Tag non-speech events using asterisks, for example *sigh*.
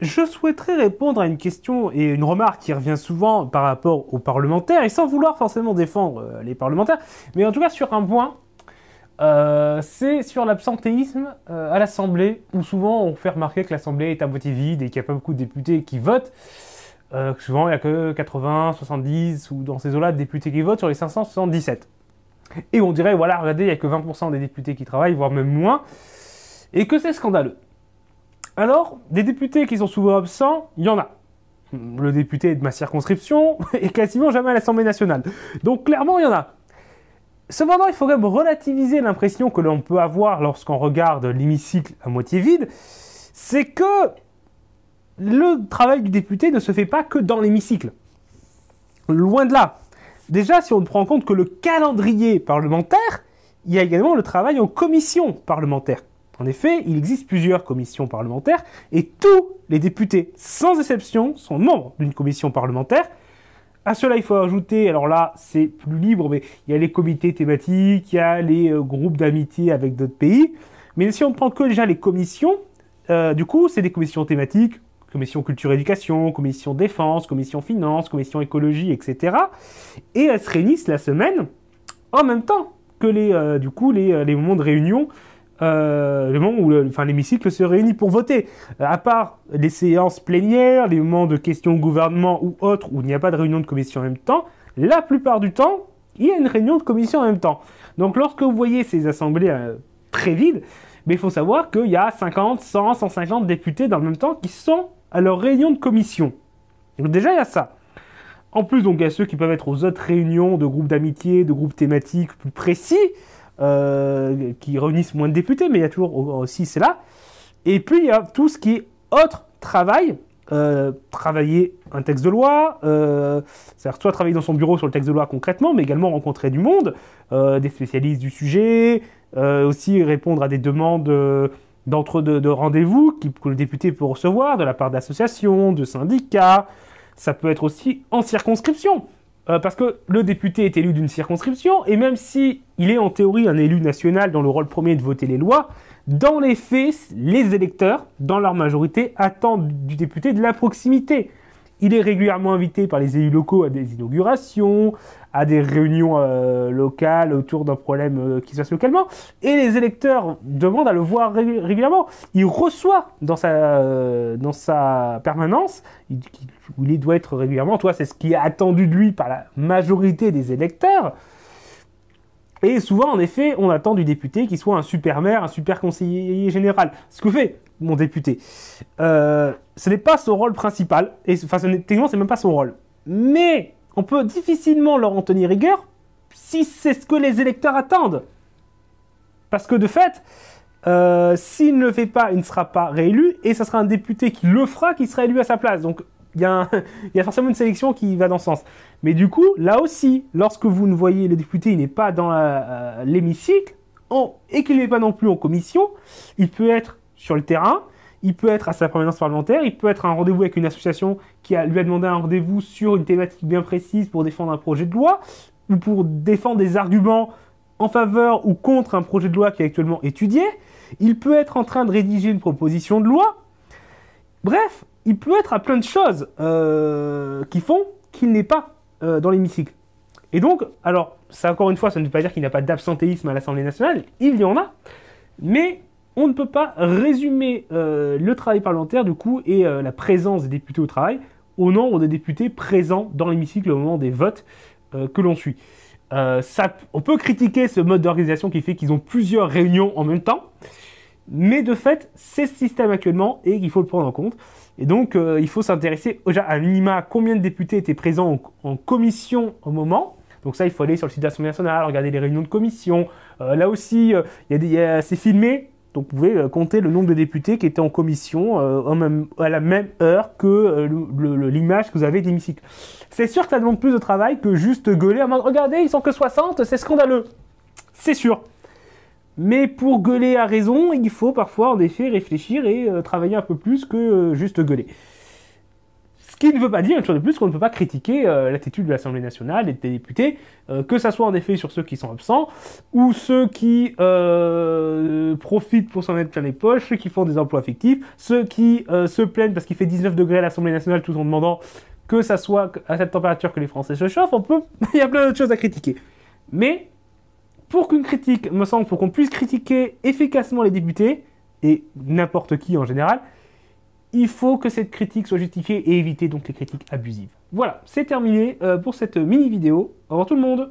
je souhaiterais répondre à une question et une remarque qui revient souvent par rapport aux parlementaires, et sans vouloir forcément défendre euh, les parlementaires, mais en tout cas sur un point, euh, c'est sur l'absentéisme euh, à l'Assemblée, où souvent on fait remarquer que l'Assemblée est à moitié vide et qu'il n'y a pas beaucoup de députés qui votent. souvent, il n'y a que 80, 70 ou dans ces eaux-là de députés qui votent sur les 577. Et on dirait, voilà, regardez, il n'y a que 20% des députés qui travaillent, voire même moins, et que c'est scandaleux. Alors, des députés qui sont souvent absents, il y en a. Le député de ma circonscription *laughs* est quasiment jamais à l'Assemblée nationale. Donc clairement, il y en a. Cependant, il faut quand même relativiser l'impression que l'on peut avoir lorsqu'on regarde l'hémicycle à moitié vide, c'est que le travail du député ne se fait pas que dans l'hémicycle. Loin de là. Déjà, si on prend en compte que le calendrier parlementaire, il y a également le travail en commission parlementaire. En effet, il existe plusieurs commissions parlementaires et tous les députés, sans exception, sont membres d'une commission parlementaire. À cela, il faut ajouter, alors là, c'est plus libre, mais il y a les comités thématiques, il y a les euh, groupes d'amitié avec d'autres pays. Mais si on ne prend que déjà les commissions, euh, du coup, c'est des commissions thématiques, commission culture-éducation, commission défense, commission finance, commission écologie, etc. Et elles se réunissent la semaine en même temps que les, euh, du coup, les moments de réunion euh, le moment où l'hémicycle se réunit pour voter. Euh, à part les séances plénières, les moments de questions au gouvernement ou autres où il n'y a pas de réunion de commission en même temps, la plupart du temps, il y a une réunion de commission en même temps. Donc lorsque vous voyez ces assemblées euh, très vides, mais ben, il faut savoir qu'il y a 50, 100, 150 députés dans le même temps qui sont à leur réunion de commission. Donc déjà, il y a ça. En plus, donc, il y a ceux qui peuvent être aux autres réunions de groupes d'amitié, de groupes thématiques plus précis, euh, qui réunissent moins de députés, mais il y a toujours aussi c'est là. Et puis il y a tout ce qui est autre travail, euh, travailler un texte de loi, euh, c'est-à-dire soit travailler dans son bureau sur le texte de loi concrètement, mais également rencontrer du monde, euh, des spécialistes du sujet, aussi répondre à des demandes d'entre de, de rendez-vous que le député peut recevoir de la part d'associations, de syndicats. Ça peut être aussi en circonscription. Euh, parce que le député est élu d'une circonscription, et même si il est en théorie un élu national dans le rôle premier de voter les lois, dans les faits, les électeurs, dans leur majorité, attendent du député de la proximité. Il est régulièrement invité par les élus locaux à des inaugurations, à des réunions euh, locales autour d'un problème euh, qui se passe localement. Et les électeurs demandent à le voir régulièrement. Il reçoit dans sa, euh, dans sa permanence, il, il doit être régulièrement, toi c'est ce qui est attendu de lui par la majorité des électeurs, et souvent, en effet, on attend du député qu'il soit un super maire, un super conseiller général. Ce que fait mon député. Euh, ce n'est pas son rôle principal. Et, enfin, techniquement, ce n'est même pas son rôle. Mais on peut difficilement leur en tenir rigueur si c'est ce que les électeurs attendent. Parce que de fait, euh, s'il ne le fait pas, il ne sera pas réélu. Et ce sera un député qui le fera qui sera élu à sa place. Donc *laughs* il y, a forcément une sélection qui va dans ce sens. Mais du coup, là aussi, lorsque vous ne voyez le député, il n'est pas dans euh, l'hémicycle, et qu'il n'est pas non plus en commission, il peut être sur le terrain, il peut être à sa permanence parlementaire, il peut être à un rendez-vous avec une association qui a, lui a demandé un rendez-vous sur une thématique bien précise pour défendre un projet de loi, ou pour défendre des arguments en faveur ou contre un projet de loi qui est actuellement étudié, il peut être en train de rédiger une proposition de loi. Bref, il peut être à plein de choses euh, qui font qu'il n'est pas euh, dans l'hémicycle. Et donc, alors, ça encore une fois, ça ne veut pas dire qu'il n'y a pas d'absentéisme à l'Assemblée nationale, il y en a, mais on ne peut pas résumer euh, le travail parlementaire, du coup, et la présence des députés au travail au nombre de députés présents dans l'hémicycle au moment des votes que l'on suit. on peut critiquer ce mode d'organisation qui fait qu'ils ont plusieurs réunions en même temps, mais de fait, c'est ce système actuellement et il faut le prendre en compte. Et donc, euh, il faut s'intéresser déjà à minima combien de députés étaient présents en, commission au moment. Donc ça, il faut aller sur le site de l'Assemblée nationale, regarder les réunions de commission. Euh, là aussi, euh, c'est filmé, donc vous pouvez compter le nombre de députés qui étaient en commission à la même heure que l'image que vous avez d'Hémicycle. C'est sûr que ça demande plus de travail que juste gueuler en mode « Regardez, ils sont que 60, c'est scandaleux !» C'est sûr. Mais pour gueuler à raison, il faut parfois en effet réfléchir et euh, travailler un peu plus que euh, juste gueuler. Ce qui ne veut pas dire, une chose de plus, qu'on ne peut pas critiquer euh, l'attitude de l'Assemblée nationale et des députés, que ça soit en effet sur ceux qui sont absents, ou ceux qui profitent pour s'en mettre plein les poches, ceux qui font des emplois fictifs, ceux qui se plaignent parce qu'il fait 19 degrés à l'Assemblée nationale tout en demandant que ça soit à cette température que les Français se chauffent, on peut... *laughs* il y a plein d'autres choses à critiquer. Mais pour qu'une critique, me semble, pour qu'on puisse critiquer efficacement les députés, et n'importe qui en général, il faut que cette critique soit justifiée et éviter donc les critiques abusives. Voilà, c'est terminé euh, pour cette mini vidéo. Au revoir tout le monde